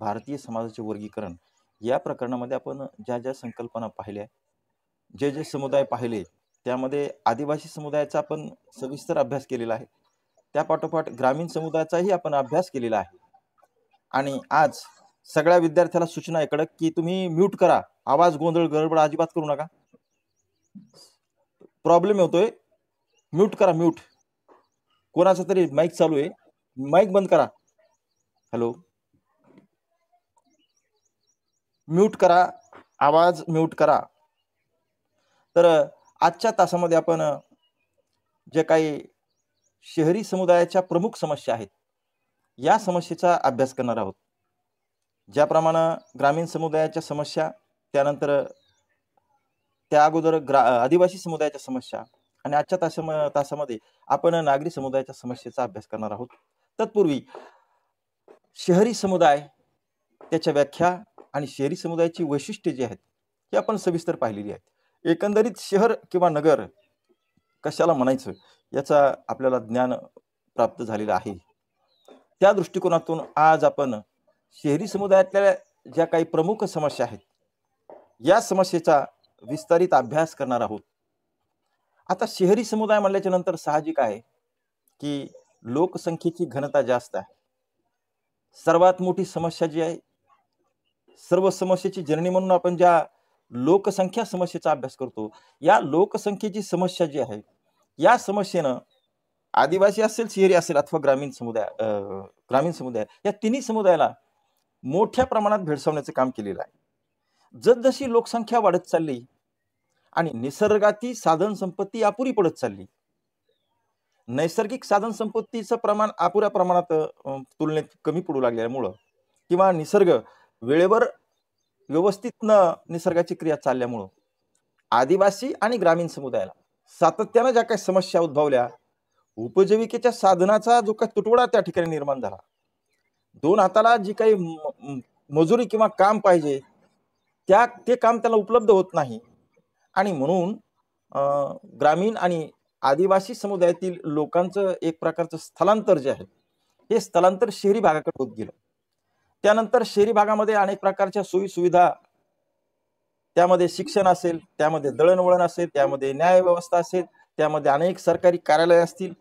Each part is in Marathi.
भारतीय समाजाचे वर्गीकरण या प्रकरणामध्ये आपण ज्या ज्या संकल्पना पाहिल्या जे जे समुदाय पाहिले त्यामध्ये आदिवासी समुदायाचा आपण सविस्तर अभ्यास केलेला आहे त्यापाठोपाठ ग्रामीण समुदायाचाही आपण अभ्यास केलेला आहे आणि आज सगळ्या विद्यार्थ्याला सूचना इकडं की तुम्ही म्यूट करा आवाज गोंधळ गडबड अजिबात करू नका प्रॉब्लेम होतोय म्यूट करा म्यूट कोणाचा तरी माईक चालू आहे माईक बंद करा हॅलो म्यूट करा आवाज म्यूट करा तर आजच्या तासामध्ये आपण जे काही शहरी समुदायाच्या प्रमुख समस्या आहेत या समस्येचा अभ्यास करणार आहोत ज्याप्रमाणे ग्रामीण समुदायाच्या समस्या त्यानंतर त्या अगोदर ग्रा आदिवासी समुदायाच्या समस्या आणि आजच्या तासाम तासामध्ये आपण नागरी समुदायाच्या समस्येचा अभ्यास करणार आहोत तत्पूर्वी शहरी समुदाय त्याच्या व्याख्या आणि शहरी समुदायाची वैशिष्ट्ये जी आहेत हे आपण सविस्तर पाहिलेली आहेत एकंदरीत शहर किंवा नगर कशाला म्हणायचं याचा आपल्याला ज्ञान प्राप्त झालेलं आहे त्या दृष्टिकोनातून आज आपण शहरी समुदायातल्या ज्या काही प्रमुख समस्या आहेत या समस्येचा विस्तारित अभ्यास करणार आहोत आता शहरी समुदाय म्हणल्याच्या नंतर साहजिक आहे की लोकसंख्येची घनता जास्त आहे सर्वात मोठी समस्या जी आहे सर्व समस्येची जननी म्हणून आपण ज्या लोकसंख्या समस्येचा अभ्यास करतो या लोकसंख्येची समस्या जी आहे या समस्येनं आदिवासी असेल शहरी असेल अथवा ग्रामीण समुदाय ग्रामीण समुदाय या तिन्ही समुदायाला मोठ्या प्रमाणात भेडसावण्याचं काम केलेलं आहे जसजशी लोकसंख्या वाढत चालली आणि निसर्गाची साधन संपत्ती अपुरी पडत चालली नैसर्गिक साधन संपत्तीचं प्रमाण अपुऱ्या प्रमाणात तुलनेत कमी पडू लागल्यामुळं किंवा निसर्ग वेळेवर व्यवस्थित न निसर्गाची क्रिया चालल्यामुळं आदिवासी आणि ग्रामीण समुदायाला सातत्यानं ज्या काही समस्या उद्भवल्या उपजीविकेच्या साधनाचा जो काही तुटवडा त्या ठिकाणी निर्माण झाला दोन हाताला जी काही मजुरी किंवा काम पाहिजे त्या ते काम त्याला उपलब्ध होत नाही आणि म्हणून ग्रामीण आणि आदिवासी समुदायातील लोकांचं एक प्रकारचं स्थलांतर जे आहे हे स्थलांतर शहरी भागाकडे होत गेलं त्यानंतर शहरी भागामध्ये अनेक प्रकारच्या सोयी सुविधा त्यामध्ये शिक्षण असेल त्यामध्ये दळणवळण असेल त्यामध्ये न्याय व्यवस्था असेल त्यामध्ये अनेक सरकारी कार्यालय असतील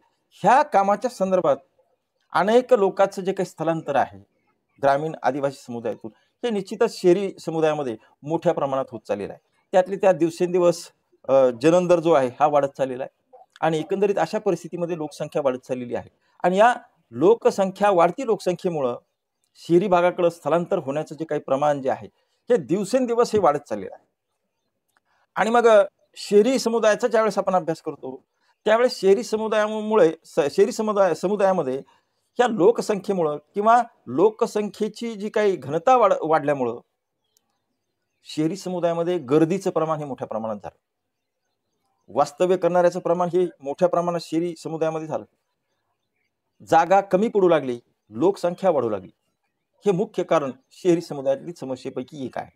ह्या कामाच्या संदर्भात अनेक लोकांचं जे काही स्थलांतर आहे ग्रामीण आदिवासी समुदायातून हे निश्चितच शहरी समुदायामध्ये मोठ्या प्रमाणात होत चाललेलं आहे त्यातले त्या दिवसेंदिवस जनंदर जो आहे हा वाढत चाललेला आहे आणि एकंदरीत अशा परिस्थितीमध्ये लोकसंख्या वाढत चाललेली आहे आणि या लोकसंख्या वाढती लोकसंख्येमुळं शहरी भागाकडे स्थलांतर होण्याचं जे काही प्रमाण जे आहे हे दिवसेंदिवस हे वाढत चाललेलं आहे आणि मग शहरी समुदायाचा ज्यावेळेस आपण अभ्यास करतो त्यावेळेस शहरी समुदायामुळे शहरी समुदाय समुदायामध्ये या लोकसंख्येमुळं किंवा लोकसंख्येची जी काही घनता वाढ वाढल्यामुळं शहरी समुदायामध्ये गर्दीचं प्रमाण हे मोठ्या प्रमाणात झालं वास्तव्य करणाऱ्याचं प्रमाण हे मोठ्या प्रमाणात शहरी समुदायामध्ये झालं जागा कमी पडू लागली लोकसंख्या वाढू लागली हे मुख्य कारण शहरी समुदायातील समस्येपैकी एक आहे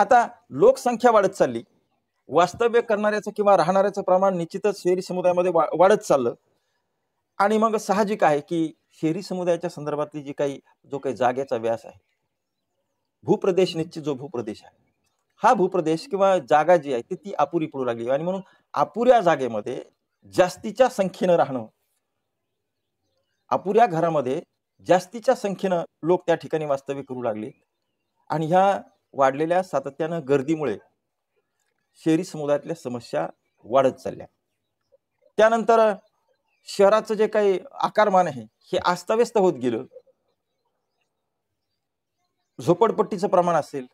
आता लोकसंख्या वाढत चालली वास्तव्य करणाऱ्याचं किंवा राहणाऱ्याचं प्रमाण निश्चितच शहरी समुदायामध्ये वाढत चाललं आणि मग साहजिक आहे की शहरी समुदायाच्या संदर्भातली जी काही जो काही जागेचा व्यास आहे भूप्रदेश निश्चित जो भूप्रदेश आहे हा भूप्रदेश किंवा जागा जी आहे ती ती अपुरी पडू लागली आणि म्हणून अपुऱ्या जागेमध्ये जास्तीच्या संख्येनं राहणं अपुऱ्या घरामध्ये जास्तीच्या संख्येनं लोक त्या ठिकाणी वास्तव्य करू लागले आणि ह्या वाढलेल्या सातत्यानं गर्दीमुळे शहरी समुदायातल्या समस्या वाढत चालल्या त्यानंतर शहराचं जे काही आकारमान आहे हे अस्तव्यस्त होत गेलं झोपडपट्टीचं प्रमाण असेल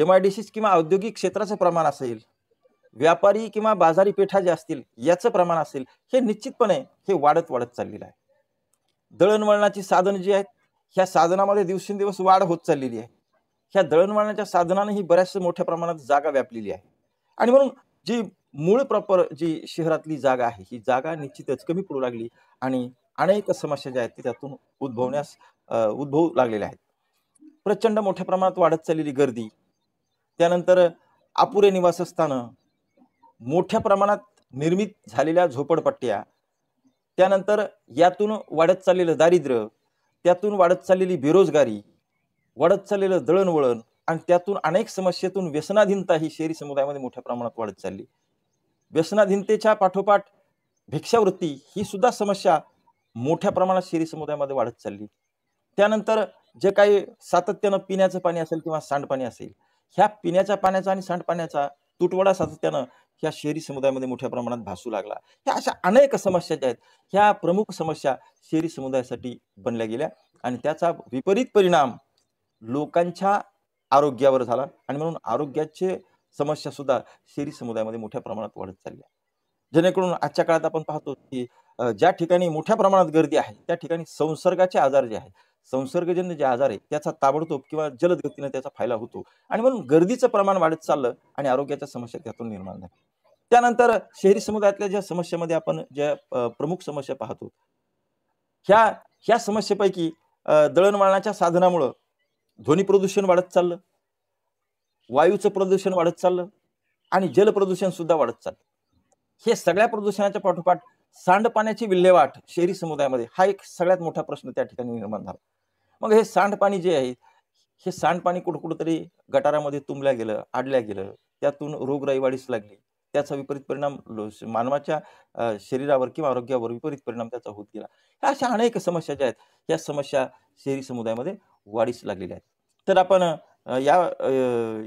एम आय डी किंवा औद्योगिक क्षेत्राचं प्रमाण असेल व्यापारी किंवा बाजारी पेठा ज्या असतील याचं प्रमाण असेल हे निश्चितपणे हे वाढत वाढत चाललेलं आहे दळणवळणाची साधनं जी आहेत ह्या साधनामध्ये दिवसेंदिवस वाढ होत चाललेली आहे ह्या दळणवळणाच्या साधनानं ही बऱ्याचशा मोठ्या प्रमाणात जागा व्यापलेली आहे आणि म्हणून जी मूळ प्रॉपर जी शहरातली जागा आहे ही जागा निश्चितच कमी पडू लागली आणि अनेक समस्या ज्या आहेत त्यातून उद्भवण्यास उद्भवू लागलेल्या आहेत प्रचंड मोठ्या प्रमाणात वाढत चाललेली गर्दी त्यानंतर अपुरे निवासस्थानं मोठ्या प्रमाणात निर्मित झालेल्या झोपडपट्ट्या त्यानंतर यातून वाढत चाललेलं दारिद्र्य त्यातून वाढत चाललेली बेरोजगारी वाढत चाललेलं दळणवळण आणि त्यातून अनेक समस्येतून व्यसनाधीनता ही शहरी समुदायामध्ये मोठ्या प्रमाणात वाढत चालली व्यसनाधीनतेच्या पाठोपाठ भिक्षावृत्ती ही सुद्धा समस्या मोठ्या प्रमाणात शहरी समुदायामध्ये वाढत चालली त्यानंतर जे काही सातत्यानं पिण्याचं पाणी असेल किंवा सांडपाणी असेल ह्या पिण्याच्या पाण्याचा आणि सांडपाण्याचा तुटवडा सातत्यानं ह्या शहरी समुदायामध्ये मोठ्या प्रमाणात भासू लागला ह्या अशा अनेक समस्या ज्या आहेत ह्या प्रमुख समस्या शहरी समुदायासाठी बनल्या गेल्या आणि त्याचा विपरीत परिणाम लोकांच्या आरोग्यावर झाला आणि म्हणून आरोग्याचे समस्या सुद्धा शहरी समुदायामध्ये मोठ्या प्रमाणात वाढत चालल्या जेणेकरून आजच्या काळात आपण पाहतो की ज्या ठिकाणी मोठ्या प्रमाणात गर्दी आहे त्या ठिकाणी संसर्गाचे आजार जे आहेत संसर्गजन्य जे आजार आहे त्याचा ताबडतोब किंवा जलद गतीने त्याचा फायदा होतो आणि म्हणून गर्दीचं प्रमाण वाढत चाललं आणि आरोग्याच्या समस्या त्यातून निर्माण झाल्या त्यानंतर शहरी समुदायातल्या ज्या समस्येमध्ये आपण ज्या प्रमुख समस्या पाहतो ह्या ह्या समस्येपैकी दळणवळणाच्या साधनामुळं ध्वनी प्रदूषण वाढत चाललं वायूचं प्रदूषण वाढत चाललं आणि जल प्रदूषण सुद्धा वाढत चाललं हे सगळ्या प्रदूषणाच्या पाठोपाठ सांडपाण्याची विल्हेवाट शहरी समुदायामध्ये हा एक सगळ्यात मोठा प्रश्न त्या ठिकाणी निर्माण झाला मग हे सांडपाणी जे आहे हे सांडपाणी कुठं कुठंतरी गटारामध्ये तुंबल्या गेलं आडल्या गेलं त्यातून रोगराई वाढीस लागली त्याचा विपरीत परिणाम मानवाच्या शरीरावर किंवा आरोग्यावर विपरीत परिणाम त्याचा होत गेला ह्या अशा अनेक समस्या ज्या आहेत या समस्या शहरी समुदायामध्ये वाढीस लागलेल्या आहेत तर आपण या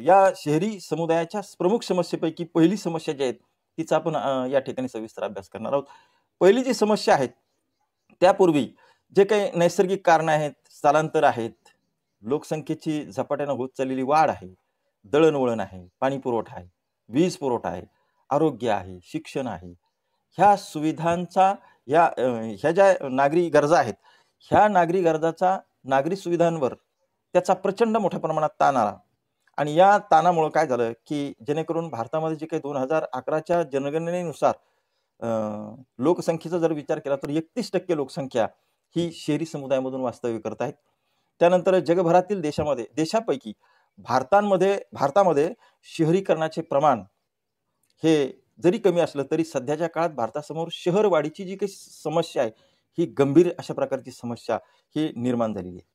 या शहरी समुदायाच्या प्रमुख समस्येपैकी पहिली समस्या जी आहेत तिचा आपण या ठिकाणी सविस्तर अभ्यास करणार आहोत पहिली जी समस्या आहेत त्यापूर्वी जे काही नैसर्गिक कारणं आहेत स्थलांतर आहेत लोकसंख्येची झपाट्यानं होत चाललेली वाढ आहे दळणवळण आहे पाणी पुरवठा आहे वीज पुरवठा आहे आरोग्य आहे शिक्षण आहे ह्या सुविधांचा ह्या ह्या ज्या नागरी गरजा आहेत ह्या नागरी गरजाचा नागरी सुविधांवर त्याचा प्रचंड मोठ्या प्रमाणात ताण आला आणि या ताणामुळं काय झालं की जेणेकरून भारतामध्ये जे काही दोन हजार अकराच्या जनगणनेनुसार लोकसंख्येचा जर विचार केला तर एकतीस टक्के लोकसंख्या ही शहरी समुदायामधून वास्तव्य करत आहेत त्यानंतर जगभरातील देशामध्ये देशापैकी भारतांमध्ये भारतामध्ये शहरीकरणाचे प्रमाण हे जरी कमी असलं तरी सध्याच्या काळात भारतासमोर शहरवाढीची जी काही समस्या आहे ही गंभीर अशा प्रकारची समस्या ही निर्माण झालेली आहे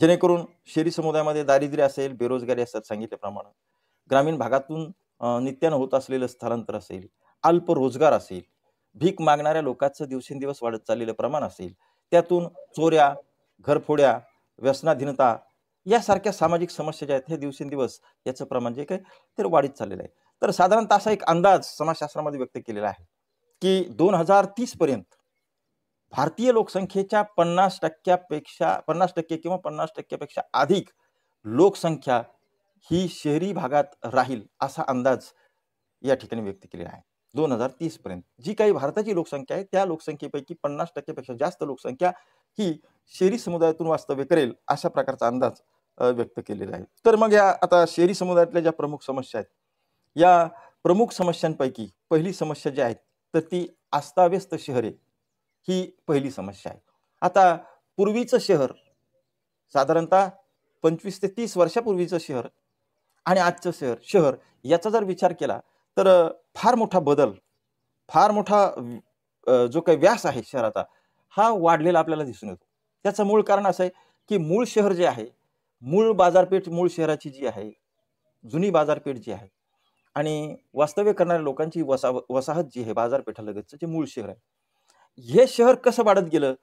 जेणेकरून शहरी समुदायामध्ये दारिद्र्य असेल बेरोजगारी असेल सांगितल्याप्रमाणे ग्रामीण भागातून नित्यानं होत असलेलं स्थलांतर असेल अल्प रोजगार असेल भीक मागणाऱ्या लोकांचं दिवसेंदिवस वाढत चाललेलं प्रमाण असेल त्यातून चोऱ्या घरफोड्या व्यसनाधीनता यासारख्या सामाजिक समस्या ज्या आहेत हे दिवसेंदिवस याचं प्रमाण जे काय तर वाढीत चाललेलं आहे तर साधारणतः असा एक अंदाज समाजशास्त्रामध्ये व्यक्त केलेला आहे की दोन हजार तीस पर्यंत भारतीय लोकसंख्येच्या पन्नास टक्क्यापेक्षा पन्नास टक्के किंवा पन्नास टक्क्यापेक्षा अधिक लोकसंख्या ही शहरी भागात राहील असा अंदाज या ठिकाणी व्यक्त केलेला आहे दोन हजार तीस पर्यंत जी काही भारताची लोकसंख्या आहे त्या लोकसंख्येपैकी पन्नास टक्केपेक्षा जास्त लोकसंख्या ही शेरी समुदायातून वास्तव्य करेल अशा प्रकारचा अंदाज व्यक्त केलेला आहे तर मग या आता शेरी समुदायातल्या ज्या प्रमुख समस्या आहेत या प्रमुख समस्यांपैकी पहिली समस्या जी आहेत तर ती अस्ताव्यस्त शहरे ही पहिली समस्या आहे आता पूर्वीचं शहर साधारणतः पंचवीस ते तीस वर्षापूर्वीचं शहर आणि आजचं शहर शहर याचा जर विचार केला तर फार मोठा बदल फार मोठा जो काही व्यास आहे शहराचा हा वाढलेला आपल्याला दिसून येतो त्याचं मूळ कारण असं आहे की मूळ शहर जे आहे मूळ बाजारपेठ मूळ शहराची जी आहे जुनी बाजारपेठ जी आहे आणि वास्तव्य करणाऱ्या लोकांची वसा वसाहत जी आहे बाजारपेठालगतचं जे मूळ शहर आहे हे शहर कसं वाढत गेलं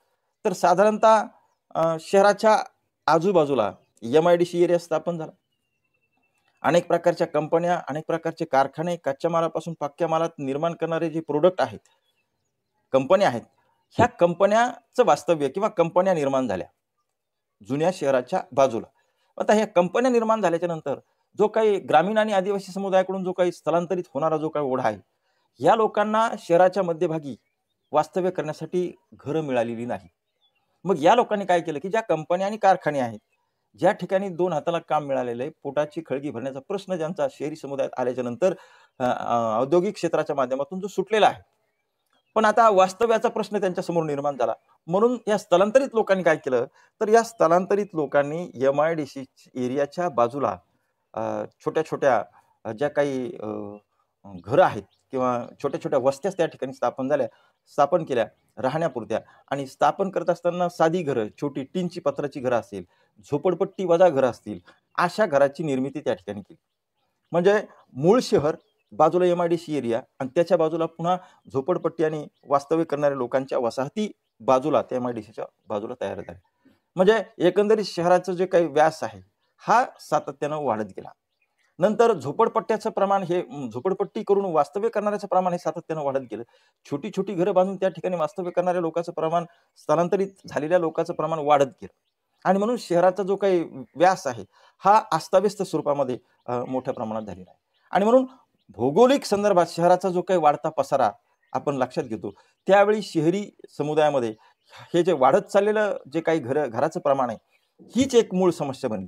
तर साधारणतः शहराच्या आजूबाजूला M I D C area स्थापन झाला अनेक प्रकारच्या कंपन्या अनेक प्रकारचे कारखाने कच्च्या मालापासून पक्क्या मालात निर्माण करणारे जे प्रोडक्ट आहेत कंपन्या आहेत ह्या कंपन्याचं वास्तव्य किंवा कंपन्या निर्माण झाल्या जुन्या शहराच्या बाजूला आता ह्या कंपन्या निर्माण झाल्याच्या नंतर जो काही ग्रामीण आणि आदिवासी समुदायाकडून जो काही स्थलांतरित होणारा जो काही ओढा आहे या लोकांना शहराच्या मध्यभागी वास्तव्य करण्यासाठी घरं मिळालेली नाही मग या लोकांनी काय केलं की ज्या कंपन्या आणि कारखाने आहेत ज्या ठिकाणी दोन हाताला काम मिळालेलं आहे पोटाची खळगी भरण्याचा प्रश्न ज्यांचा शहरी समुदायात आल्याच्या नंतर औद्योगिक क्षेत्राच्या माध्यमातून जो सुटलेला आहे पण आता वास्तव्याचा प्रश्न त्यांच्या समोर निर्माण झाला म्हणून या स्थलांतरित लोकांनी काय केलं तर या स्थलांतरित लोकांनी एम आय डी सी एरियाच्या बाजूला छोट्या छोट्या ज्या काही घरं आहेत किंवा छोट्या छोट्या वस्त्याच त्या ठिकाणी स्थापन झाल्या स्थापन केल्या राहण्यापुरत्या आणि स्थापन करत असताना साधी घरं छोटी टीनची पत्राची घरं असेल झोपडपट्टी वजा घर असतील अशा घराची निर्मिती त्या ठिकाणी केली म्हणजे मूळ शहर बाजूला M I D C area आणि त्याच्या बाजूला पुन्हा झोपडपट्टी आणि वास्तव्य करणाऱ्या लोकांच्या वसाहती बाजूला त्या एम आय डी सीच्या बाजूला तयार झाल्या म्हणजे एकंदरीत शहराचं जे काही व्यास आहे हा सातत्यानं वाढत गेला नंतर झोपडपट्ट्याचं प्रमाण हे झोपडपट्टी करून वास्तव्य करणाऱ्याचं प्रमाण हे सातत्यानं वाढत गेलं छोटी छोटी घरं बांधून त्या ठिकाणी वास्तव्य करणाऱ्या लोकांचं प्रमाण स्थलांतरित झालेल्या लोकांचं प्रमाण वाढत गेलं आणि म्हणून शहराचा जो काही व्यास आहे हा अस्ताव्यस्त स्वरूपामध्ये मोठ्या प्रमाणात झालेला आहे आणि म्हणून भौगोलिक संदर्भात शहराचा जो काही वाढता पसारा आपण लक्षात घेतो त्यावेळी शहरी समुदायामध्ये हे जे वाढत चाललेलं जे काही घर घराचं प्रमाण आहे हीच एक मूळ समस्या बनली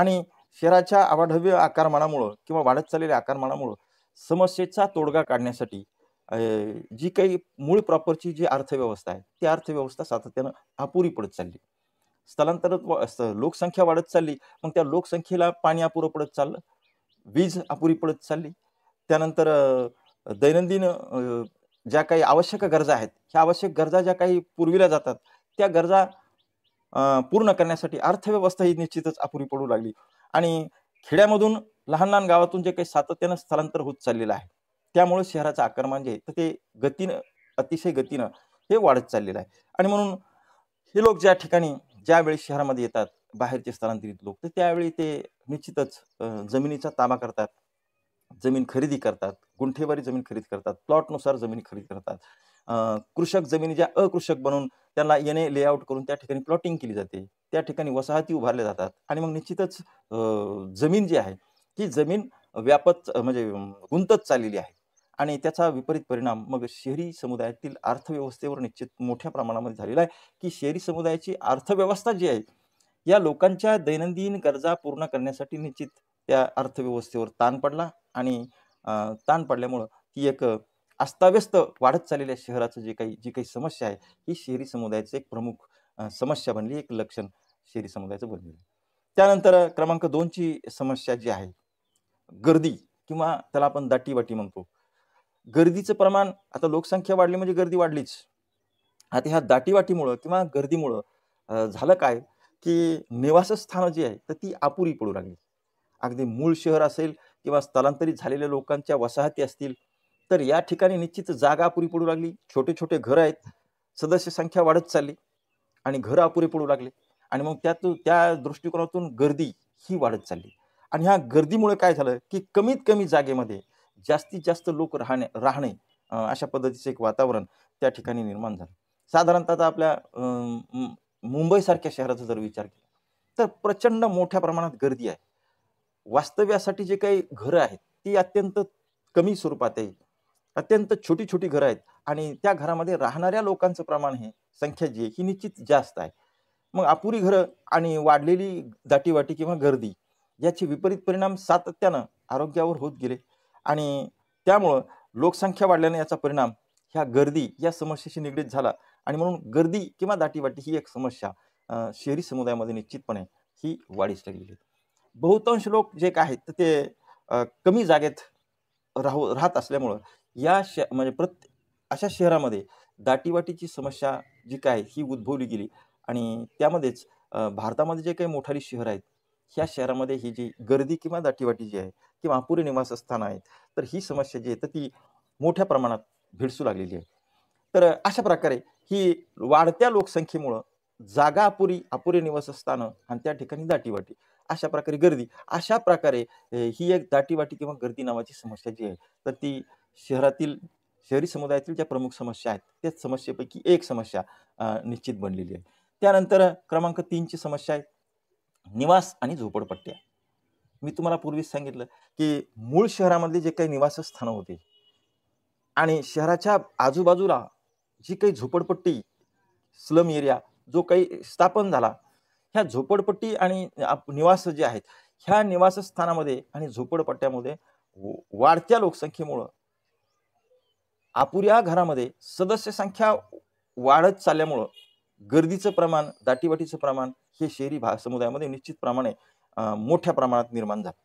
आणि शहराच्या अवाढव्य आकारमानामुळं किंवा वाढत चाललेल्या आकारमानामुळं समस्येचा तोडगा काढण्यासाठी जी काही मूळ प्रॉपरची जी अर्थव्यवस्था आहे ती अर्थव्यवस्था सातत्यानं अपुरी पडत चालली स्थलांतर लोकसंख्या वाढत चालली मग त्या लोकसंख्येला पाणी अपुरं पडत चाललं वीज अपुरी पडत चालली त्यानंतर दैनंदिन ज्या काही आवश्यक गरजा आहेत ह्या आवश्यक गरजा ज्या काही पुरविल्या जातात त्या गरजा पूर्ण करण्यासाठी अर्थव्यवस्था ही निश्चितच अपुरी पडू लागली आणि खेड्यामधून लहान लहान गावातून जे काही सातत्यानं स्थलांतर होत चाललेलं आहे त्यामुळे शहराचं आक्रमण जे आहे तर ते गतीनं अतिशय गतीनं हे वाढत चाललेलं आहे आणि म्हणून हे लोक ज्या ठिकाणी ज्यावेळी शहरामध्ये येतात बाहेरचे स्थलांतरित लोक तर त्यावेळी ते निश्चितच जमिनीचा ताबा करतात जमीन खरेदी करतात गुंठेवारी जमीन खरेदी करतात प्लॉटनुसार जमीन खरेदी करतात कृषक जमिनी ज्या अकृषक बनून त्यांना येणे लेआउट करून त्या ठिकाणी प्लॉटिंग केली जाते त्या ठिकाणी वसाहती उभारल्या जातात आणि मग निश्चितच जमीन जी आहे ती जमीन व्यापत म्हणजे गुंतत चाललेली आहे आणि त्याचा विपरीत परिणाम मग शहरी समुदायातील अर्थव्यवस्थेवर निश्चित मोठ्या प्रमाणामध्ये झालेला आहे की शहरी समुदायाची अर्थव्यवस्था जी आहे या लोकांच्या दैनंदिन गरजा पूर्ण करण्यासाठी निश्चित त्या अर्थव्यवस्थेवर ताण पडला आणि ताण पडल्यामुळं ती एक अस्ताव्यस्त वाढत चाललेल्या शहराचं जे काही जी काही समस्या आहे ही शहरी समुदायाचं एक प्रमुख समस्या बनली एक लक्षण शहरी समुदायाचं बनलेलं त्यानंतर क्रमांक दोनची समस्या जी आहे गर्दी किंवा त्याला आपण दाटीवाटी म्हणतो गर्दीचं प्रमाण आता लोकसंख्या वाढली म्हणजे गर्दी वाढलीच आता ह्या दाटीवाटीमुळं किंवा गर्दीमुळं झालं काय की निवासस्थानं जी आहे तर ती अपुरी पडू लागली अगदी मूळ शहर असेल किंवा स्थलांतरित झालेल्या लोकांच्या वसाहती असतील तर या ठिकाणी निश्चित जागा अपुरी पडू लागली छोटे छोटे घरं आहेत सदस्य संख्या वाढत चालली आणि घरं अपुरे पडू लागले आणि मग त्यात त्या दृष्टिकोनातून गर्दी ही वाढत चालली आणि ह्या गर्दीमुळे काय झालं की कमीत कमी जागेमध्ये जास्तीत जास्त लोक राहणे राहणे अशा पद्धतीचं एक वातावरण त्या ठिकाणी निर्माण झालं साधारणतः आपल्या मुंबईसारख्या शहराचा जर विचार केला तर प्रचंड मोठ्या प्रमाणात गर्दी आहे वास्तव्यासाठी जे काही घरं आहेत ती अत्यंत कमी स्वरूपात आहे अत्यंत छोटी छोटी घरं आहेत आणि त्या घरामध्ये राहणाऱ्या लोकांचं प्रमाण हे संख्या जी आहे ही निश्चित जास्त आहे मग अपुरी घरं आणि वाढलेली दाटीवाटी किंवा गर्दी याचे विपरीत परिणाम सातत्यानं आरोग्यावर होत गेले आणि त्यामुळं लोकसंख्या वाढल्याने याचा परिणाम ह्या गर्दी या समस्येशी निगडीत झाला आणि म्हणून गर्दी किंवा दाटीवाटी ही एक समस्या शहरी समुदायामध्ये निश्चितपणे ही वाढीस लागली आहे बहुतांश लोक जे काय आहेत ते कमी जागेत राहू राहत असल्यामुळं या श म्हणजे प्रत्येक अशा शहरामध्ये दाटीवाटीची समस्या जी काय ही उद्भवली गेली आणि त्यामध्येच भारतामध्ये जे काही मोठारी शहर आहेत ह्या शहरामध्ये ही जी गर्दी किंवा दाटीवाटी जी आहे किंवा अपुरे निवासस्थानं आहेत तर ही समस्या जी आहे तर ती मोठ्या प्रमाणात भिडसू लागलेली आहे तर अशा प्रकारे ही वाढत्या लोकसंख्येमुळं जागा अपुरी अपुरे निवासस्थानं आणि त्या ठिकाणी दाटीवाटी अशा प्रकारे गर्दी अशा प्रकारे ही एक दाटीवाटी किंवा गर्दी नावाची समस्या जी आहे तर ती शहरातील शहरी समुदायातील ज्या प्रमुख समस्या आहेत त्याच समस्येपैकी एक समस्या निश्चित बनलेली आहे त्यानंतर क्रमांक तीनची समस्या आहे निवास आणि झोपडपट्ट्या मी तुम्हाला पूर्वीच सांगितलं की मूळ शहरामध्ये जे काही निवासस्थानं होती आणि शहराच्या आजूबाजूला जी काही झोपडपट्टी स्लम एरिया जो काही स्थापन झाला ह्या झोपडपट्टी आणि निवास जे आहेत ह्या निवासस्थानामध्ये आणि झोपडपट्ट्यामध्ये वाढत्या लोकसंख्येमुळं अपुऱ्या घरामध्ये सदस्य संख्या वाढत चालल्यामुळं गर्दीचं प्रमाण दाटीवाटीचं प्रमाण हे शहरी भा समुदायामध्ये निश्चित प्रमाणे मोठ्या प्रमाणात निर्माण झाला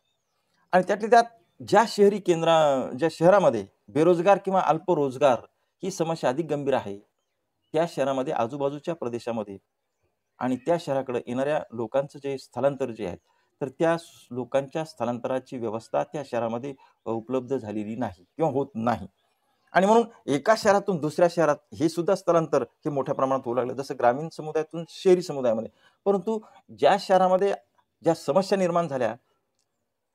आणि त्यातल्या त्यात ज्या शहरी केंद्रा ज्या शहरामध्ये बेरोजगार किंवा अल्परोजगार ही समस्या अधिक गंभीर आहे त्या शहरामध्ये आजूबाजूच्या प्रदेशामध्ये आणि त्या शहराकडे येणाऱ्या लोकांचं जे स्थलांतर जे आहे तर त्या लोकांच्या स्थलांतराची व्यवस्था त्या शहरामध्ये उपलब्ध झालेली नाही किंवा होत नाही आणि म्हणून एका शहरातून दुसऱ्या शहरात हे सुद्धा स्थलांतर हे मोठ्या प्रमाणात होऊ लागलं जसं ग्रामीण समुदायातून शहरी समुदायामध्ये परंतु ज्या शहरामध्ये ज्या समस्या निर्माण झाल्या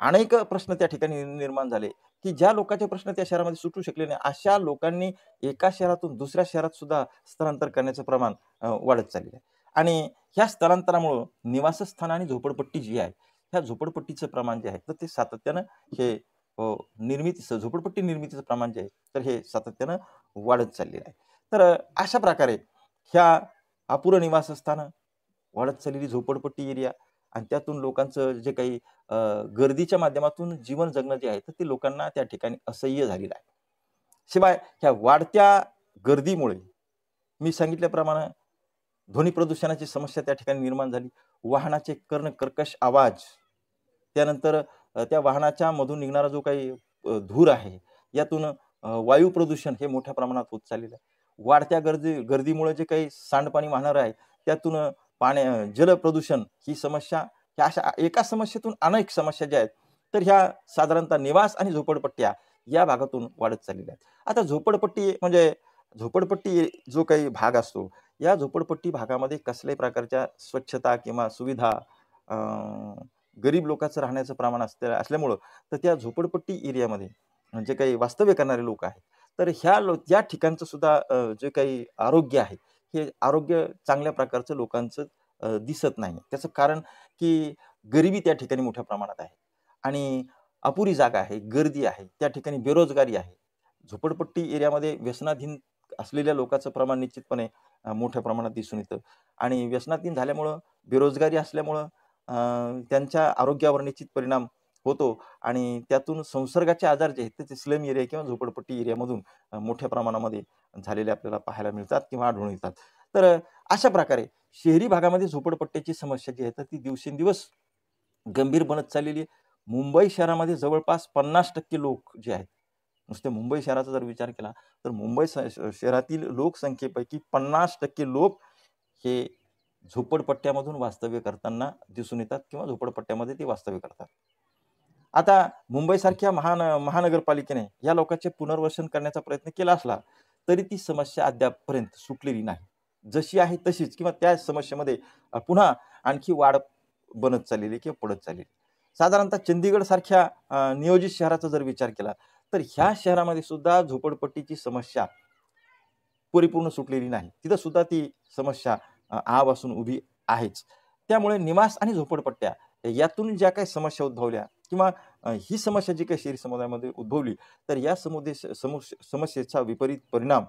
अनेक प्रश्न त्या ठिकाणी निर्माण झाले की ज्या लोकांचे प्रश्न त्या शहरामध्ये सुटू शकले नाही अशा लोकांनी एका शहरातून दुसऱ्या शहरात सुद्धा स्थलांतर करण्याचं प्रमाण वाढत चाललेलं आहे आणि ह्या स्थलांतरामुळं निवासस्थान आणि झोपडपट्टी जी आहे ह्या झोपडपट्टीचं प्रमाण जे आहे तर ते सातत्यानं हे निर्मितीचं झोपडपट्टी निर्मितीचं प्रमाण जे आहे तर हे सातत्यानं वाढत चाललेलं आहे तर अशा प्रकारे ह्या अपुरं निवासस्थानं वाढत चाललेली झोपडपट्टी एरिया आणि त्यातून लोकांचं जे काही गर्दीच्या माध्यमातून जीवन जगणं जे आहे तर ते लोकांना त्या ठिकाणी असह्य झालेलं आहे शिवाय ह्या वाढत्या गर्दीमुळे मी सांगितल्याप्रमाणे ध्वनी प्रदूषणाची समस्या त्या ठिकाणी निर्माण झाली वाहनाचे कर्ण कर्कश आवाज त्यानंतर त्या वाहनाच्या मधून निघणारा जो काही धूर आहे यातून वायू प्रदूषण हे मोठ्या प्रमाणात होत चाललेलं आहे वाढत्या गर्दी गर्दीमुळे जे काही सांडपाणी वाहणार आहे त्यातून पाण्या प्रदूषण ही समस्या ह्या अशा एका समस्येतून अनेक समस्या ज्या आहेत तर ह्या साधारणतः निवास आणि झोपडपट्ट्या या भागातून वाढत चाललेल्या आहेत आता झोपडपट्टी म्हणजे झोपडपट्टी जो काही भाग असतो या झोपडपट्टी भागामध्ये कसल्याही प्रकारच्या स्वच्छता किंवा सुविधा गरीब लोकांचं राहण्याचं प्रमाण असते असल्यामुळं तर त्या झोपडपट्टी एरियामध्ये म्हणजे काही वास्तव्य करणारे लोक आहेत तर ह्या लो त्या ठिकाणचं सुद्धा जे काही आरोग्य आहे हे आरोग्य चांगल्या प्रकारचं लोकांचं दिसत नाही त्याचं कारण की गरिबी त्या ठिकाणी मोठ्या प्रमाणात आहे आणि अपुरी जागा आहे गर्दी आहे त्या ठिकाणी बेरोजगारी आहे झोपडपट्टी एरियामध्ये व्यसनाधीन असलेल्या लोकांचं प्रमाण निश्चितपणे मोठ्या प्रमाणात दिसून येतं आणि व्यसनाधीन झाल्यामुळं बेरोजगारी असल्यामुळं त्यांच्या आरोग्यावर निश्चित परिणाम होतो आणि त्यातून संसर्गाचे आजार जे आहेत ते स्लम एरिया किंवा झोपडपट्टी एरियामधून मोठ्या प्रमाणामध्ये झालेले आपल्याला पाहायला मिळतात किंवा आढळून येतात तर अशा प्रकारे शहरी भागामध्ये झोपडपट्ट्याची समस्या जी आहे तर ती दिवसेंदिवस गंभीर बनत चाललेली आहे मुंबई शहरामध्ये जवळपास पन्नास टक्के लोक जे आहेत नुसते मुंबई शहराचा जर विचार केला तर मुंबई शहरातील लोकसंख्येपैकी पन्नास टक्के लोक हे झोपडपट्ट्यामधून वास्तव्य करताना दिसून येतात किंवा झोपडपट्ट्यामध्ये ते वास्तव्य करतात आता मुंबईसारख्या महान महानगरपालिकेने या लोकांचे पुनर्वसन करण्याचा प्रयत्न केला असला तरी ती समस्या अद्यापपर्यंत सुटलेली नाही जशी आहे तशीच किंवा त्या समस्येमध्ये पुन्हा आणखी वाढ बनत चाललेली किंवा पडत चाललेली साधारणतः चंदीगडसारख्या नियोजित शहराचा जर विचार केला तर ह्या शहरामध्ये सुद्धा झोपडपट्टीची समस्या परिपूर्ण सुटलेली नाही तिथं सुद्धा ती समस्या आवासून उभी आहेच त्यामुळे निवास आणि झोपडपट्ट्या यातून ज्या काही समस्या उद्भवल्या किंवा ही समस्या जी काही शहरी समुदायामध्ये उद्भवली तर या समुदे समस्येचा विपरीत परिणाम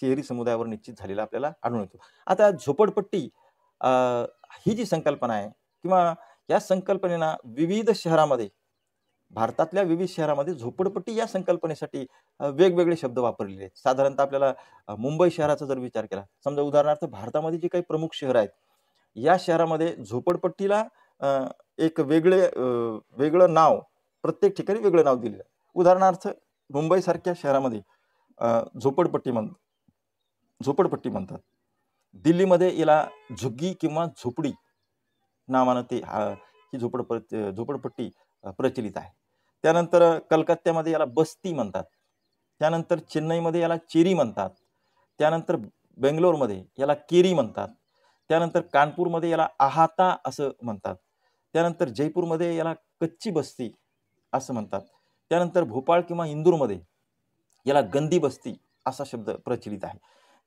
शहरी समुदायावर निश्चित झालेला आपल्याला आढळून येतो आता झोपडपट्टी ही जी संकल्पना आहे किंवा या संकल्पनेना विविध शहरामध्ये भारतातल्या विविध शहरामध्ये झोपडपट्टी या संकल्पनेसाठी वेगवेगळे शब्द वापरलेले आहेत साधारणतः आपल्याला मुंबई शहराचा जर विचार केला समजा उदाहरणार्थ भारतामध्ये जी काही प्रमुख शहरं आहेत या शहरामध्ये झोपडपट्टीला एक वेगळे वेगळं नाव प्रत्येक ठिकाणी वेगळं नाव दिलेलं आहे उदाहरणार्थ मुंबईसारख्या शहरामध्ये झोपडपट्टी म्हण झोपडपट्टी म्हणतात दिल्लीमध्ये याला झुग्गी किंवा झोपडी नावानं ते हा ही झोपडपट झोपडपट्टी प्रचलित आहे त्यानंतर कलकत्त्यामध्ये याला बस्ती म्हणतात त्यानंतर चेन्नईमध्ये याला चेरी म्हणतात त्यानंतर बेंगलोरमध्ये याला केरी म्हणतात त्यानंतर कानपूरमध्ये याला आहाता असं म्हणतात त्यानंतर जयपूरमध्ये याला कच्ची बस्ती असं म्हणतात त्यानंतर भोपाळ किंवा इंदूरमध्ये याला गंदी बस्ती असा शब्द प्रचलित आहे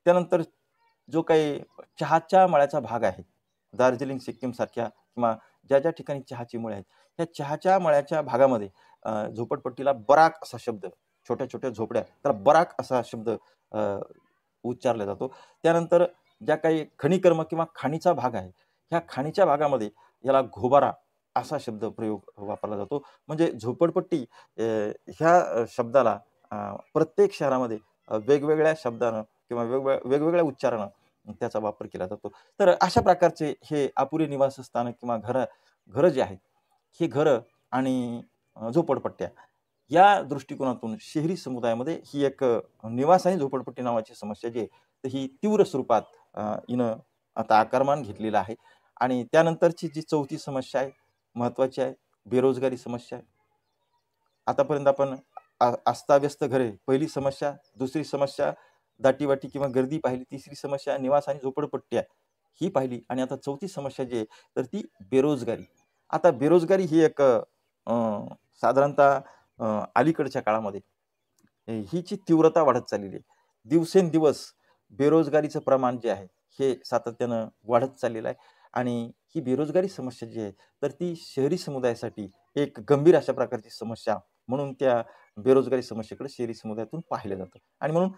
त्यानंतर जो काही चहाच्या मळ्याचा भाग आहे दार्जिलिंग सिक्कीमसारख्या किंवा ज्या ज्या ठिकाणी चहाची मुळे आहेत त्या चहाच्या मळ्याच्या भागामध्ये झोपडपट्टीला बराक असा शब्द छोट्या छोट्या झोपड्या त्याला बराक असा शब्द उच्चारला जातो त्यानंतर ज्या काही खनिकर्म किंवा खाणीचा भाग आहे ह्या खाणीच्या भागामध्ये याला घोबारा असा शब्द प्रयोग वापरला जातो म्हणजे झोपडपट्टी ह्या शब्दाला प्रत्येक शहरामध्ये वेगवेगळ्या शब्दानं किंवा वेगवेगळ्या वेगवेगळ्या उच्चारानं त्याचा वापर केला जातो तर अशा प्रकारचे हे अपुरे निवासस्थानं किंवा घर घरं जे आहेत हे घरं आणि झोपडपट्ट्या या दृष्टिकोनातून शहरी समुदायामध्ये ही एक निवास आणि झोपडपट्टी नावाची समस्या जी आहे तर ही तीव्र स्वरूपात इनं आता आकारमान घेतलेलं आहे आणि त्यानंतरची जी चौथी समस्या आहे महत्त्वाची आहे बेरोजगारी समस्या आहे आतापर्यंत आपण अस्ताव्यस्त घरे पहिली समस्या दुसरी समस्या दाटीवाटी किंवा गर्दी पाहिली तिसरी समस्या निवास आणि झोपडपट्ट्या ही पाहिली आणि आता चौथी समस्या जी आहे तर ती बेरोजगारी आता बेरोजगारी ही एक साधारणतः अलीकडच्या काळामध्ये हीची तीव्रता वाढत चाललेली आहे दिवसेंदिवस बेरोजगारीचं प्रमाण जे आहे हे सातत्यानं वाढत चाललेलं आहे आणि ही बेरोजगारी समस्या जी आहे तर ती शहरी समुदायासाठी एक गंभीर अशा प्रकारची समस्या म्हणून त्या बेरोजगारी समस्येकडे शहरी समुदायातून पाहिलं जातं आणि म्हणून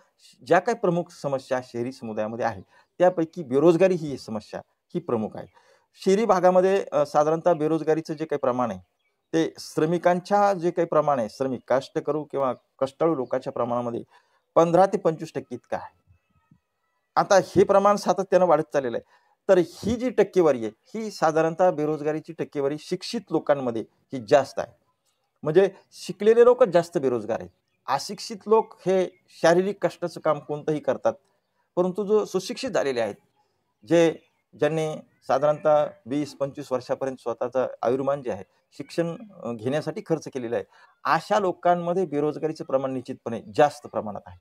ज्या काही प्रमुख समस्या शहरी समुदायामध्ये आहे त्यापैकी बेरोजगारी ही समस्या ही प्रमुख आहे शहरी भागामध्ये साधारणतः बेरोजगारीचं जे काही प्रमाण आहे ते श्रमिकांच्या जे काही प्रमाण आहे श्रमिक कष्ट करू किंवा कष्टाळू लोकांच्या प्रमाणामध्ये पंधरा ते पंचवीस टक्के इतकं आहे आता हे प्रमाण सातत्यानं वाढत चाललेलं आहे तर ही जी टक्केवारी आहे ही साधारणतः बेरोजगारीची टक्केवारी शिक्षित लोकांमध्ये ही जास्त आहे म्हणजे शिकलेले लोक जास्त बेरोजगार आहेत अशिक्षित लोक हे शारीरिक कष्टाचं काम कोणतंही करतात परंतु जो सुशिक्षित झालेले आहेत जे ज्यांनी साधारणतः वीस पंचवीस वर्षापर्यंत स्वतःचं आयुर्मान जे आहे शिक्षण घेण्यासाठी खर्च केलेला आहे अशा लोकांमध्ये बेरोजगारीचं प्रमाण निश्चितपणे जास्त प्रमाणात आहे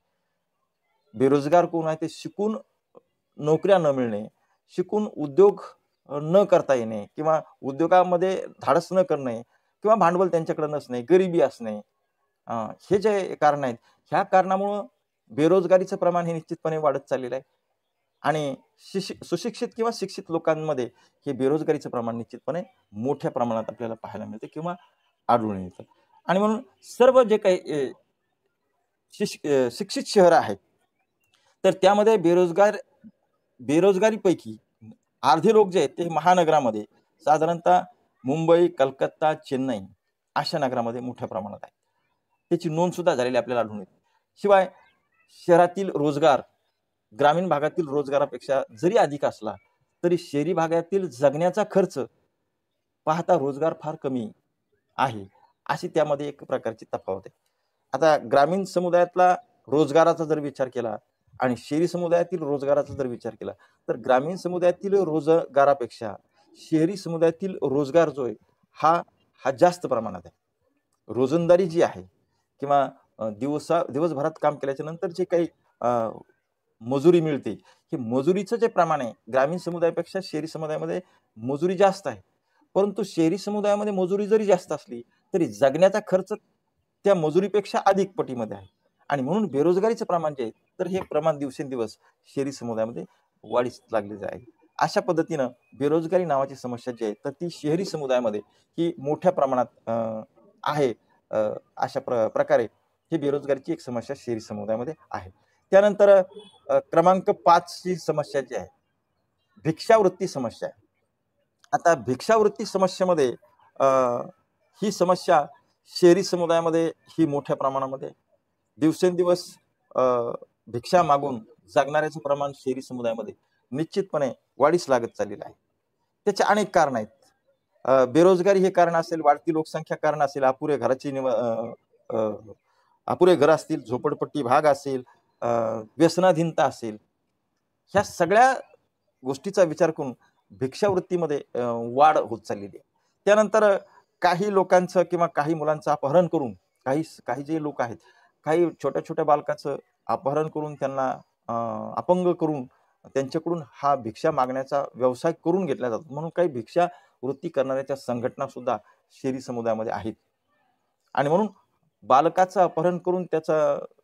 बेरोजगार कोण आहे ते शिकून नोकऱ्या न मिळणे शिकून उद्योग न करता येणे किंवा उद्योगामध्ये धाडस न करणे किंवा भांडवल त्यांच्याकडे नसणे गरिबी असणे हे जे कारण आहेत ह्या कारणामुळं बेरोजगारीचं प्रमाण हे निश्चितपणे वाढत चाललेलं आहे आणि शिशि सुशिक्षित किंवा शिक्षित लोकांमध्ये हे बेरोजगारीचं प्रमाण निश्चितपणे मोठ्या प्रमाणात आपल्याला पाहायला मिळते किंवा आढळून येतं आणि म्हणून सर्व जे काही शिक्षित शहरं आहेत तर त्यामध्ये बेरोजगार बेरोजगारीपैकी अर्धे लोक जे आहेत ते महानगरामध्ये साधारणतः मुंबई कलकत्ता चेन्नई अशा नगरामध्ये मोठ्या प्रमाणात आहे त्याची नोंद सुद्धा झालेली आपल्याला आढळून येते शिवाय शहरातील रोजगार ग्रामीण भागातील रोजगारापेक्षा जरी अधिक असला तरी शहरी भागातील जगण्याचा खर्च पाहता रोजगार फार कमी आहे अशी त्यामध्ये एक प्रकारची तफावत आहे आता ग्रामीण समुदायातला रोजगाराचा जर विचार केला आणि शहरी समुदायातील रोजगाराचा जर विचार केला तर ग्रामीण समुदायातील रोजगारापेक्षा शहरी समुदायातील रोजगार जो आहे हा हा जास्त प्रमाणात आहे रोजंदारी जी आहे किंवा दिवसा दिवसभरात काम केल्याच्या नंतर जे काही मजुरी मिळते हे मजुरीचं जे प्रमाण आहे ग्रामीण समुदायापेक्षा शहरी समुदायामध्ये मजुरी जास्त आहे परंतु शहरी समुदायामध्ये मजुरी जरी जास्त असली तरी जगण्याचा खर्च त्या मजुरीपेक्षा अधिक पटीमध्ये आहे आणि म्हणून बेरोजगारीचं प्रमाण जे आहे तर हे प्रमाण दिवसेंदिवस शहरी समुदायामध्ये वाढीस लागलेले आहे अशा पद्धतीनं बेरोजगारी नावाची समस्या जी आहे तर ती शहरी समुदायामध्ये ही मोठ्या प्रमाणात आहे अशा प्र प्रकारे ही बेरोजगारीची एक समस्या शहरी समुदायामध्ये आहे त्यानंतर क्रमांक पाचची समस्या जी आहे भिक्षावृत्ती समस्या आहे आता भिक्षावृत्ती समस्येमध्ये ही समस्या शहरी समुदायामध्ये ही मोठ्या प्रमाणामध्ये दिवसेंदिवस भिक्षा मागून जगणाऱ्याचं प्रमाण शहरी समुदायामध्ये निश्चितपणे वाढीस लागत चाललेलं आहे त्याचे अनेक कारण आहेत बेरोजगारी हे कारण असेल वाढती लोकसंख्या कारण असेल अपुरे घराची निव अपुरे घर असतील झोपडपट्टी भाग असेल व्यसनाधीनता असेल ह्या सगळ्या गोष्टीचा विचार करून भिक्षावृत्तीमध्ये वाढ होत चाललेली आहे त्यानंतर काही लोकांचं किंवा काही मुलांचं अपहरण करून काही काही जे लोक आहेत काही छोट्या छोट्या बालकाचं अपहरण करून त्यांना अपंग करून त्यांच्याकडून हा भिक्षा मागण्याचा व्यवसाय करून घेतला जातो म्हणून काही भिक्षा वृत्ती करणाऱ्याच्या संघटना सुद्धा शेरी समुदायामध्ये आहेत आणि म्हणून बालकाचं अपहरण करून त्याचा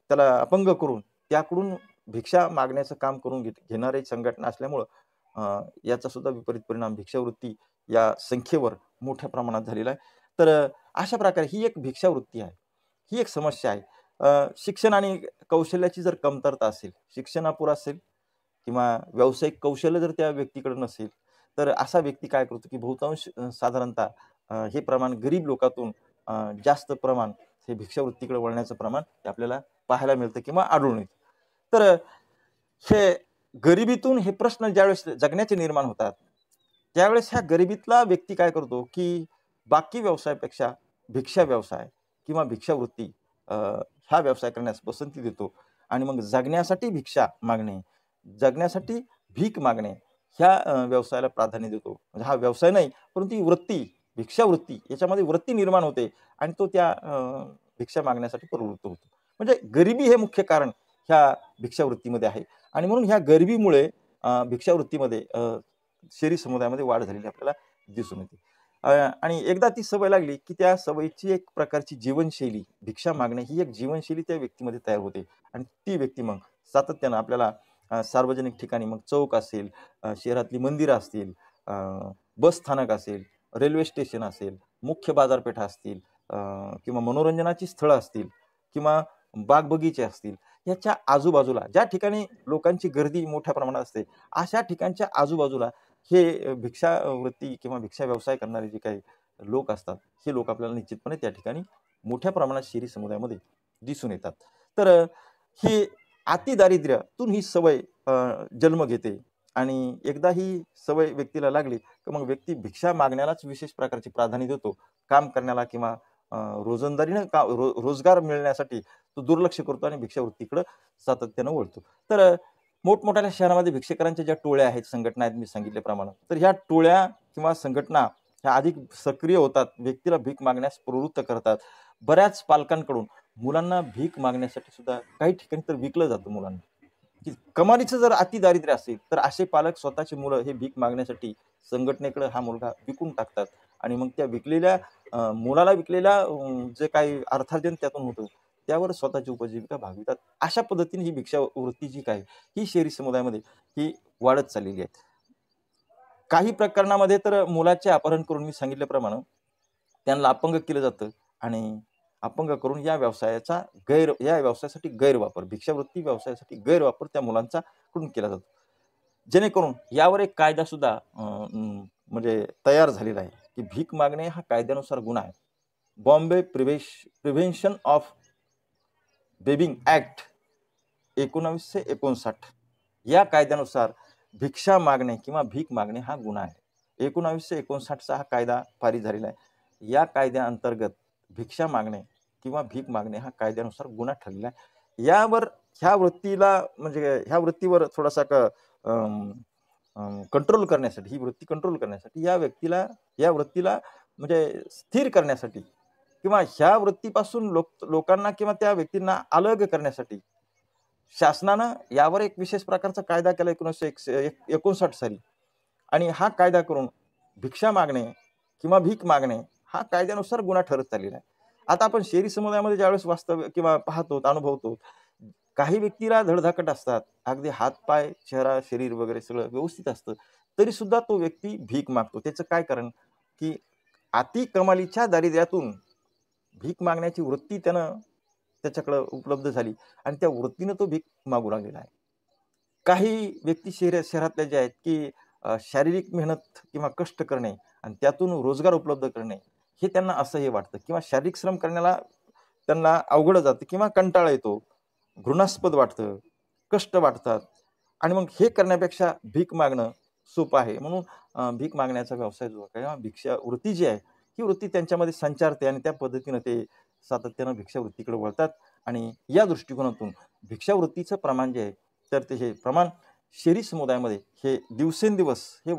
त्याला अपंग करून त्याकडून भिक्षा मागण्याचं काम करून घेत घेणारी संघटना असल्यामुळं याचा सुद्धा विपरीत परिणाम भिक्षावृत्ती या संख्येवर मोठ्या प्रमाणात झालेला आहे तर अशा प्रकारे ही एक भिक्षावृत्ती आहे ही एक समस्या आहे शिक्षण आणि कौशल्याची जर कमतरता असेल शिक्षण असेल किंवा व्यावसायिक कौशल्य जर त्या व्यक्तीकडे नसेल तर असा व्यक्ती काय करतो की बहुतांश साधारणतः हे प्रमाण गरीब लोकातून जास्त प्रमाण हे भिक्षावृत्तीकडे वळण्याचं प्रमाण ते आपल्याला पाहायला मिळतं किंवा आढळून येतं तर हे गरिबीतून हे प्रश्न ज्यावेळेस जगण्याचे निर्माण होतात त्यावेळेस ह्या गरिबीतला व्यक्ती काय करतो की बाकी व्यवसायापेक्षा भिक्षा व्यवसाय किंवा भिक्षावृत्ती हा व्यवसाय करण्यास पसंती देतो आणि मग जगण्यासाठी भिक्षा मागणे जगण्यासाठी भीक मागणे ह्या व्यवसायाला प्राधान्य देतो म्हणजे हा व्यवसाय नाही परंतु ही वृत्ती भिक्षावृत्ती याच्यामध्ये वृत्ती निर्माण होते आणि तो त्या भिक्षा मागण्यासाठी प्रवृत्त होतो म्हणजे गरिबी हे मुख्य कारण ह्या भिक्षावृत्तीमध्ये आहे आणि म्हणून ह्या गरिबीमुळे भिक्षावृत्तीमध्ये शेरी समुदायामध्ये वाढ झालेली आपल्याला दिसून येते आणि एकदा ती सवय लागली की त्या सवयीची एक प्रकारची जीवनशैली भिक्षा मागणे ही एक जीवनशैली त्या व्यक्तीमध्ये तयार होते आणि ती व्यक्ती मग सातत्यानं आपल्याला सार्वजनिक ठिकाणी मग चौक असेल शहरातली मंदिरं असतील बस स्थानक असेल रेल्वे स्टेशन असेल मुख्य बाजारपेठा असतील किंवा मनोरंजनाची स्थळं असतील किंवा बागबगीचे असतील ह्याच्या आजूबाजूला ज्या ठिकाणी लोकांची गर्दी मोठ्या प्रमाणात असते अशा ठिकाणच्या आजूबाजूला हे भिक्षावृत्ती किंवा भिक्षा व्यवसाय करणारे जे काही लोक असतात हे लोक आपल्याला निश्चितपणे त्या ठिकाणी मोठ्या प्रमाणात शहरी समुदायामध्ये दिसून येतात तर ही अतिदारिद्र्यातून ही सवय जन्म घेते आणि एकदा ही सवय व्यक्तीला लागली तर मग व्यक्ती भिक्षा मागण्यालाच विशेष प्रकारची प्राधान्य देतो काम करण्याला किंवा रोजंदारीनं का रो रोजगार मिळण्यासाठी तो दुर्लक्ष करतो आणि भिक्षावृत्तीकडं सातत्यानं वळतो तर मोठमोठ्या शहरामध्ये भिक्षेकरांच्या ज्या टोळ्या आहेत संघटना आहेत मी सांगितल्याप्रमाणे तर ह्या टोळ्या किंवा संघटना ह्या अधिक सक्रिय होतात व्यक्तीला भीक मागण्यास प्रवृत्त करतात बऱ्याच पालकांकडून मुलांना भीक मागण्यासाठी सुद्धा काही ठिकाणी तर विकलं जातं मुलांना की कमालीचं जर अति दारिद्र्य असेल तर असे पालक स्वतःचे मुलं हे भीक मागण्यासाठी संघटनेकडे हा मुलगा विकून टाकतात आणि मग त्या विकलेल्या मुलाला विकलेल्या जे काही अर्थार्जन त्यातून होतं त्यावर स्वतःची उपजीविका भागवितात अशा पद्धतीने ही भिक्षावृत्ती जी काय ही शहरी समुदायामध्ये ही वाढत चाललेली आहे काही प्रकरणामध्ये तर मुलाचे अपहरण करून मी सांगितल्याप्रमाणे त्यांना अपंग केलं जातं आणि अपंग करून या व्यवसायाचा गैर या व्यवसायासाठी गैरवापर भिक्षावृत्ती व्यवसायासाठी गैरवापर त्या मुलांचा करून केला जातो जेणेकरून यावर एक कायदा सुद्धा म्हणजे तयार झालेला आहे की भीक मागणे हा कायद्यानुसार गुन्हा आहे बॉम्बे प्रिवेश प्रिव्हेन्शन ऑफ बेबिंग ॲक्ट एकोणावीसशे एकोणसाठ या कायद्यानुसार भिक्षा मागणे किंवा भीक मागणे हा गुन्हा आहे एकोणावीसशे एकोणसाठचा हा कायदा पारित झालेला आहे या कायद्याअंतर्गत भिक्षा मागणे किंवा भीक मागणे हा कायद्यानुसार गुन्हा ठरलेला आहे यावर ह्या वृत्तीला म्हणजे ह्या वृत्तीवर थोडासा कंट्रोल करण्यासाठी ही वृत्ती कंट्रोल करण्यासाठी या व्यक्तीला या वृत्तीला म्हणजे स्थिर करण्यासाठी किंवा ह्या वृत्तीपासून लोक लोकांना किंवा त्या व्यक्तींना अलग करण्यासाठी शासनानं यावर एक विशेष प्रकारचा कायदा केला एकोणीसशे एक एकोणसाठ साली आणि हा कायदा करून भिक्षा मागणे किंवा भीक मागणे हा कायद्यानुसार गुन्हा ठरत चाललेला आहे आता आपण शहरी समुदायामध्ये ज्यावेळेस वास्तव्य किंवा पाहतो अनुभवतो काही व्यक्तीला धडधाकट असतात अगदी हात पाय चेहरा शरीर वगैरे सगळं व्यवस्थित असतं तरी सुद्धा तो व्यक्ती भीक मागतो त्याचं काय कारण की अति कमालीच्या दारिद्र्यातून भीक मागण्याची वृत्ती त्यानं त्याच्याकडं उपलब्ध झाली आणि त्या वृत्तीनं तो भीक मागू लागलेला आहे काही व्यक्ती शहर शहरातल्या जे आहेत की शारीरिक मेहनत किंवा कष्ट करणे आणि त्यातून रोजगार उपलब्ध करणे हे त्यांना असं हे वाटतं किंवा शारीरिक श्रम करण्याला त्यांना अवघड जातं किंवा कंटाळा येतो घृणास्पद वाटतं कष्ट वाटतात आणि मग हे करण्यापेक्षा भीक मागणं सोपं आहे म्हणून भीक मागण्याचा व्यवसाय जो किंवा भिक्षा वृत्ती जी आहे ही वृत्ती त्यांच्यामध्ये संचारते आणि त्या पद्धतीनं ते सातत्यानं भिक्षावृत्तीकडे वळतात आणि या दृष्टिकोनातून भिक्षावृत्तीचं प्रमाण जे आहे तर ते हे प्रमाण शेरी समुदायामध्ये हे दिवसेंदिवस हे